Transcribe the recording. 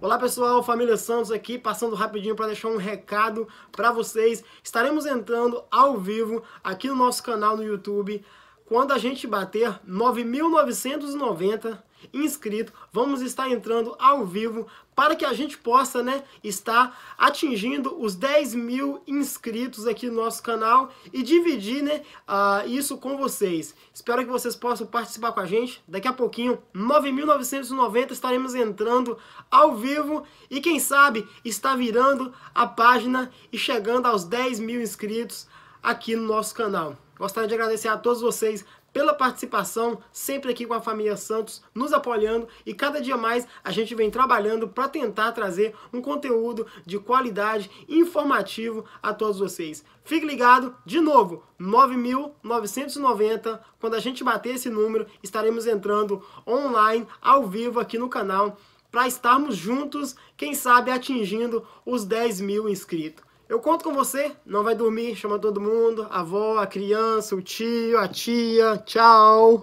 Olá pessoal, família Santos aqui, passando rapidinho para deixar um recado para vocês. Estaremos entrando ao vivo aqui no nosso canal no YouTube quando a gente bater 9.990 inscrito, vamos estar entrando ao vivo para que a gente possa né, estar atingindo os 10 mil inscritos aqui no nosso canal e dividir né, uh, isso com vocês. Espero que vocês possam participar com a gente. Daqui a pouquinho, 9.990, estaremos entrando ao vivo e quem sabe está virando a página e chegando aos 10 mil inscritos aqui no nosso canal. Gostaria de agradecer a todos vocês pela participação, sempre aqui com a família Santos, nos apoiando e cada dia mais a gente vem trabalhando para tentar trazer um conteúdo de qualidade informativo a todos vocês. Fique ligado, de novo, 9.990, quando a gente bater esse número, estaremos entrando online, ao vivo aqui no canal, para estarmos juntos, quem sabe atingindo os 10 mil inscritos. Eu conto com você, não vai dormir, chama todo mundo, a avó, a criança, o tio, a tia, tchau.